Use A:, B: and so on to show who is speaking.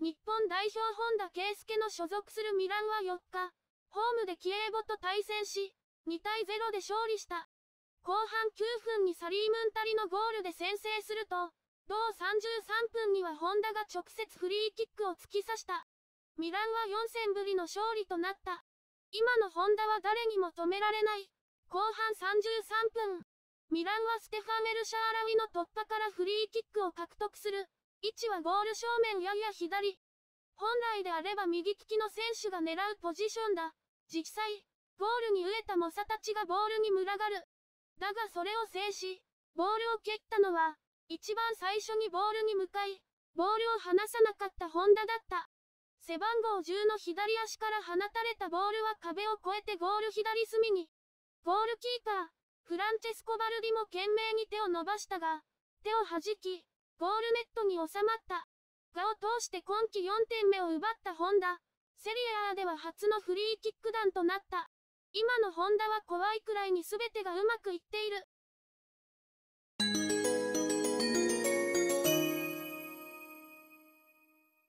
A: 日本代表本田圭佑の所属するミランは4日、ホームでキエーボと対戦し、2対0で勝利した。後半9分にサリームンタリのゴールで先制すると、同33分にはホンダが直接フリーキックを突き刺した。ミランは4戦ぶりの勝利となった。今のホンダは誰にも止められない。後半33分、ミランはステファン・エルシャーラウィの突破からフリーキックを獲得する。位置はゴール正面やや左。本来であれば右利きの選手が狙うポジションだ。実際、ゴールに飢えた猛者たちがボールに群がる。だがそれを制し、ボールを蹴ったのは、一番最初にボールに向かい、ボールを離さなかったホンダだった。背番号10の左足から放たれたボールは壁を越えてゴール左隅に。ゴールキーパー、フランチェスコ・バルディも懸命に手を伸ばしたが、手を弾き、ゴールネットに収まった。がを通して今季4点目を奪ったホンダ。セリアでは初のフリーキック弾となった。今のホンダは怖いくらいに全てがうまくいっている。